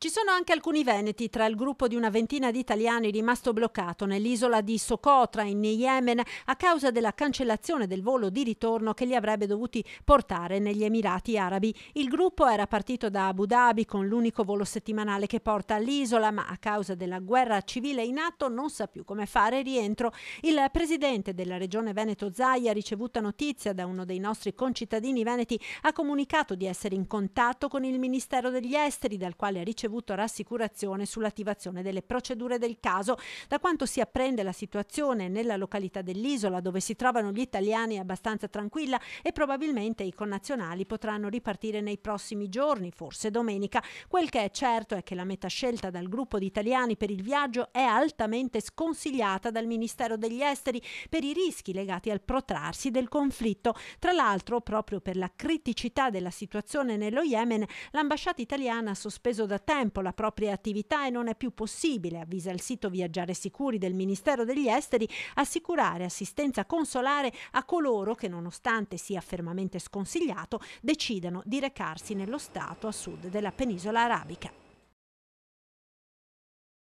Ci sono anche alcuni veneti tra il gruppo di una ventina di italiani rimasto bloccato nell'isola di Socotra in Yemen a causa della cancellazione del volo di ritorno che li avrebbe dovuti portare negli Emirati Arabi. Il gruppo era partito da Abu Dhabi con l'unico volo settimanale che porta all'isola, ma a causa della guerra civile in atto non sa più come fare rientro. Il presidente della regione Veneto Zaia, ricevuta notizia da uno dei nostri concittadini veneti, ha comunicato di essere in contatto con il Ministero degli Esteri, dal quale ha ricevuto ricevuto rassicurazione sull'attivazione delle procedure del caso. Da quanto si apprende la situazione nella località dell'isola dove si trovano gli italiani è abbastanza tranquilla e probabilmente i connazionali potranno ripartire nei prossimi giorni, forse domenica. Quel che è certo è che la meta scelta dal gruppo di italiani per il viaggio è altamente sconsigliata dal Ministero degli Esteri per i rischi legati al protrarsi del conflitto. Tra l'altro, proprio per la criticità della situazione nello Yemen, l'ambasciata italiana ha sospeso da tempo tempo la propria attività e non è più possibile, avvisa il sito Viaggiare Sicuri del Ministero degli Esteri, assicurare assistenza consolare a coloro che, nonostante sia fermamente sconsigliato, decidano di recarsi nello Stato a sud della penisola arabica.